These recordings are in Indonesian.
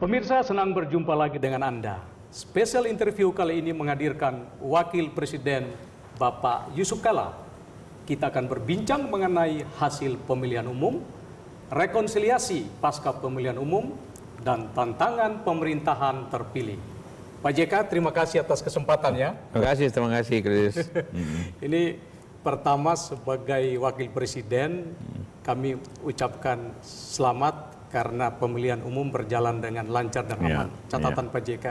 Pemirsa senang berjumpa lagi dengan Anda. Spesial interview kali ini menghadirkan Wakil Presiden Bapak Yusuf Kala. Kita akan berbincang mengenai hasil pemilihan umum, rekonsiliasi pasca pemilihan umum, dan tantangan pemerintahan terpilih. Pak JK, terima kasih atas kesempatannya. Terima kasih, terima kasih, Chris. ini pertama sebagai Wakil Presiden, kami ucapkan selamat karena pemilihan umum berjalan dengan lancar dan aman. Ya, Catatan ya. Pak JK.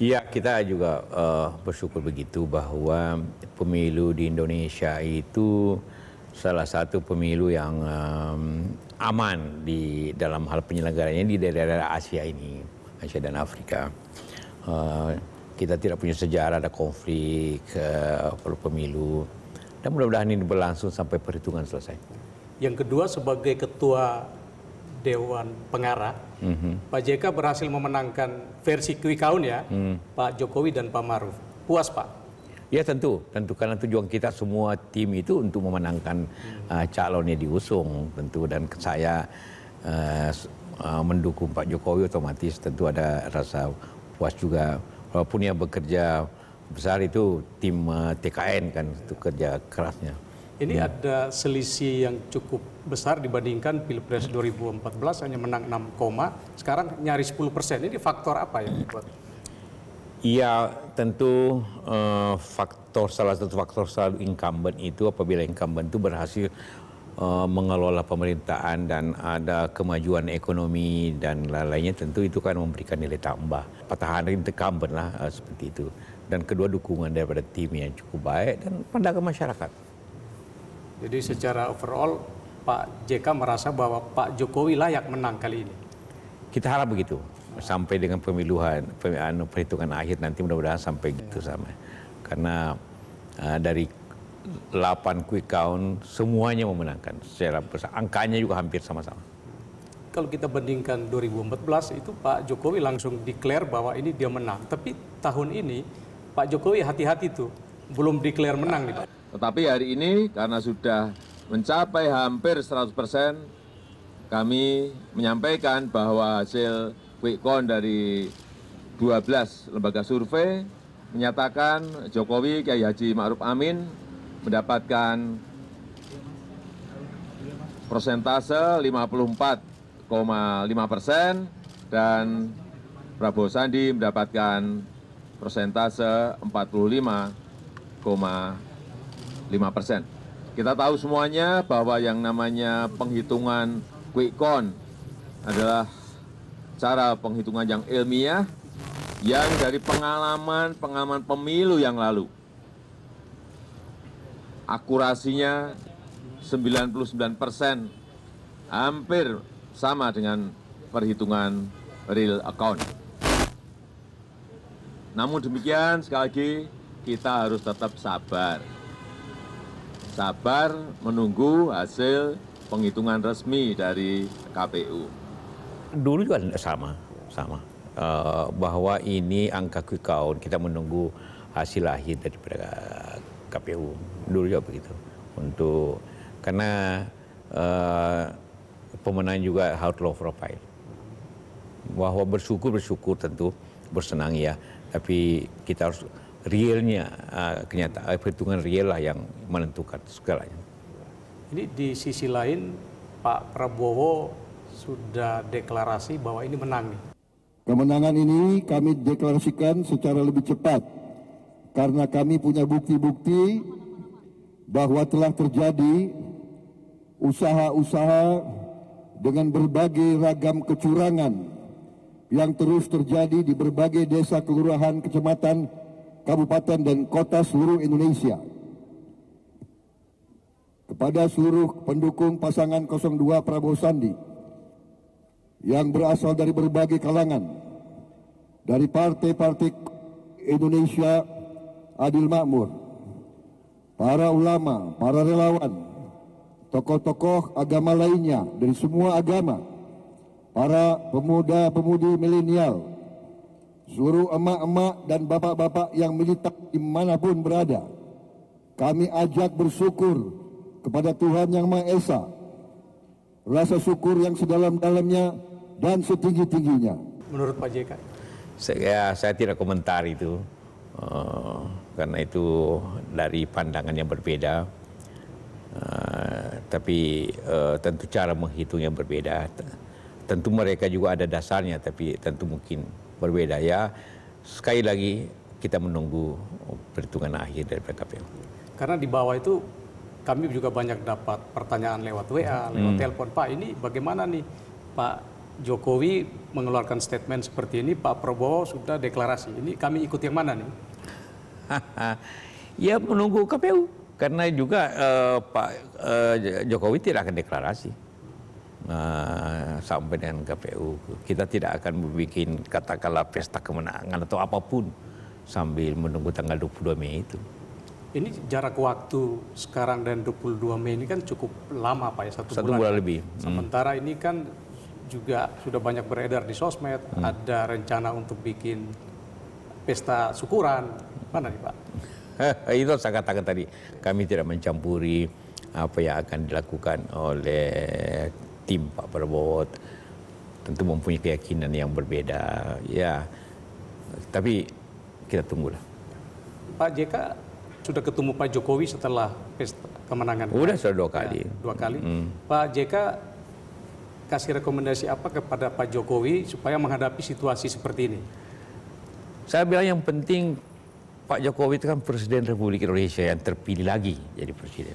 Iya, kita juga uh, bersyukur begitu bahwa pemilu di Indonesia itu salah satu pemilu yang um, aman di dalam hal penyelenggaranya di daerah-daerah Asia ini, Asia dan Afrika. Uh, kita tidak punya sejarah ada konflik uh, pemilu dan mudah-mudahan ini berlangsung sampai perhitungan selesai. Yang kedua sebagai ketua Dewan Pengarah, mm-hmm. Pak JK berhasil memenangkan versi quick count ya, mm. Pak Jokowi dan Pak Maruf. Puas Pak? Ya tentu, tentu karena tujuan kita semua tim itu untuk memenangkan mm. uh, calonnya diusung tentu dan saya uh, uh, mendukung Pak Jokowi otomatis tentu ada rasa puas juga walaupun yang bekerja besar itu tim uh, TKN kan itu kerja kerasnya. Ini ya. ada selisih yang cukup besar dibandingkan Pilpres 2014 hanya menang 6, sekarang nyaris 10 persen. Ini faktor apa ya? Iya, tentu uh, faktor salah satu faktor selalu incumbent itu apabila incumbent itu berhasil uh, mengelola pemerintahan dan ada kemajuan ekonomi dan lain-lainnya tentu itu kan memberikan nilai tambah. Patahan incumbent lah uh, seperti itu. Dan kedua dukungan daripada tim yang cukup baik dan pandangan masyarakat. Jadi secara overall Pak JK merasa bahwa Pak Jokowi layak menang kali ini. Kita harap begitu sampai dengan pemiluhan anu, perhitungan akhir nanti mudah-mudahan sampai gitu iya. sama. Karena uh, dari 8 quick count semuanya memenangkan secara besar. Angkanya juga hampir sama-sama. Kalau kita bandingkan 2014 itu Pak Jokowi langsung declare bahwa ini dia menang. Tapi tahun ini Pak Jokowi hati-hati tuh belum declare menang nih Pak. Tetapi hari ini karena sudah mencapai hampir 100 persen, kami menyampaikan bahwa hasil quick count dari 12 lembaga survei menyatakan Jokowi Kiai Haji Ma'ruf Amin mendapatkan persentase 54,5 persen dan Prabowo Sandi mendapatkan persentase 45,5 5 persen. Kita tahu semuanya bahwa yang namanya penghitungan quick count adalah cara penghitungan yang ilmiah yang dari pengalaman-pengalaman pemilu yang lalu. Akurasinya 99 persen hampir sama dengan perhitungan real account. Namun demikian, sekali lagi kita harus tetap sabar sabar menunggu hasil penghitungan resmi dari KPU. Dulu juga sama, sama. Uh, bahwa ini angka quick count, kita menunggu hasil akhir dari KPU. Dulu juga begitu. Untuk karena uh, pemenang juga harus low profile. Bahwa bersyukur bersyukur tentu bersenang ya, tapi kita harus realnya ah, kenyataan eh, perhitungan real lah yang menentukan segalanya. Ini di sisi lain Pak Prabowo sudah deklarasi bahwa ini menang. Kemenangan ini kami deklarasikan secara lebih cepat karena kami punya bukti-bukti bahwa telah terjadi usaha-usaha dengan berbagai ragam kecurangan yang terus terjadi di berbagai desa, kelurahan, kecamatan, kabupaten dan kota seluruh Indonesia. Kepada seluruh pendukung pasangan 02 Prabowo Sandi yang berasal dari berbagai kalangan, dari partai-partai Indonesia Adil Makmur, para ulama, para relawan, tokoh-tokoh agama lainnya dari semua agama, para pemuda-pemudi milenial, Suruh emak-emak dan bapak-bapak yang militan dimanapun berada. Kami ajak bersyukur kepada Tuhan Yang Maha Esa. Rasa syukur yang sedalam-dalamnya dan setinggi-tingginya. Menurut Pak JK? Saya, ya, saya tidak komentar itu. Uh, karena itu dari pandangan yang berbeda. Uh, tapi uh, tentu cara menghitung yang berbeda. Tentu mereka juga ada dasarnya, tapi tentu mungkin berbeda ya. Sekali lagi kita menunggu perhitungan akhir dari PKPU. Karena di bawah itu kami juga banyak dapat pertanyaan lewat WA, lewat hmm. telepon, Pak ini bagaimana nih Pak Jokowi mengeluarkan statement seperti ini, Pak Prabowo sudah deklarasi. Ini kami ikut yang mana nih? ya menunggu KPU karena juga uh, Pak uh, Jokowi tidak akan deklarasi uh, sampai dengan KPU. Kita tidak akan membuat katakanlah pesta kemenangan atau apapun sambil menunggu tanggal 22 Mei itu. Ini jarak waktu sekarang dan 22 Mei ini kan cukup lama Pak ya, satu, satu bulan. bulan ya? lebih. Hmm. Sementara ini kan juga sudah banyak beredar di sosmed, hmm. ada rencana untuk bikin pesta syukuran. Mana nih Pak? itu saya katakan tadi, kami tidak mencampuri apa yang akan dilakukan oleh tim Pak Prabowo tentu mempunyai keyakinan yang berbeda. Ya, tapi kita tunggulah. Pak JK sudah ketemu Pak Jokowi setelah pesta kemenangan. Udah sudah dua ya, kali. Ya, dua kali. Mm. Pak JK kasih rekomendasi apa kepada Pak Jokowi supaya menghadapi situasi seperti ini? Saya bilang yang penting Pak Jokowi itu kan Presiden Republik Indonesia yang terpilih lagi jadi Presiden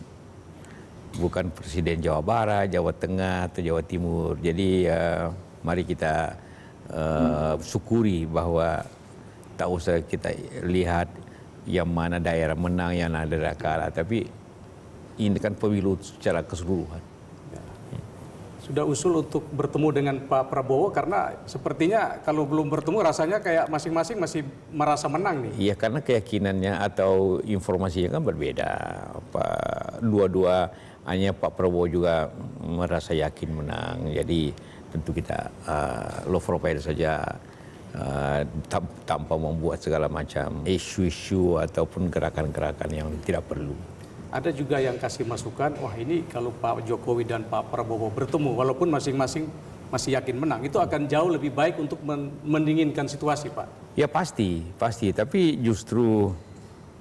bukan presiden Jawa Barat, Jawa Tengah atau Jawa Timur. Jadi uh, mari kita uh, syukuri bahwa tak usah kita lihat yang mana daerah menang, yang mana daerah kalah. Tapi ini kan pemilu secara keseluruhan sudah usul untuk bertemu dengan Pak Prabowo karena sepertinya kalau belum bertemu rasanya kayak masing-masing masih merasa menang nih. Iya karena keyakinannya atau informasinya kan berbeda. Pak dua-dua hanya Pak Prabowo juga merasa yakin menang. Jadi tentu kita uh, eh, low profile saja uh, tanpa membuat segala macam isu-isu ataupun gerakan-gerakan yang tidak perlu ada juga yang kasih masukan, wah ini kalau Pak Jokowi dan Pak Prabowo bertemu, walaupun masing-masing masih yakin menang, itu akan jauh lebih baik untuk men mendinginkan situasi, Pak. Ya pasti, pasti. Tapi justru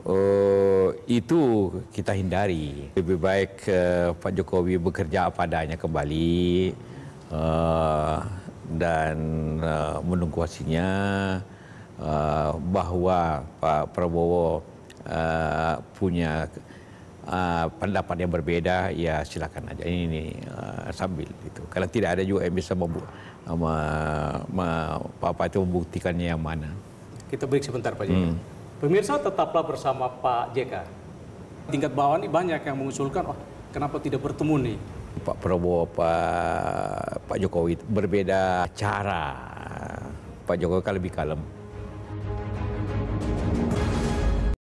uh, itu kita hindari. Lebih baik uh, Pak Jokowi bekerja apa adanya kembali uh, dan uh, menunggu hasilnya uh, bahwa Pak Prabowo uh, punya uh, pendapat yang berbeda ya silakan aja ini, ini uh, sambil itu kalau tidak ada juga yang bisa membuat uh, apa itu membuktikannya yang mana kita break sebentar Pak hmm. pemirsa tetaplah bersama Pak JK tingkat bawah ini banyak yang mengusulkan oh kenapa tidak bertemu nih Pak Prabowo Pak Pak Jokowi berbeda cara Pak Jokowi kan lebih kalem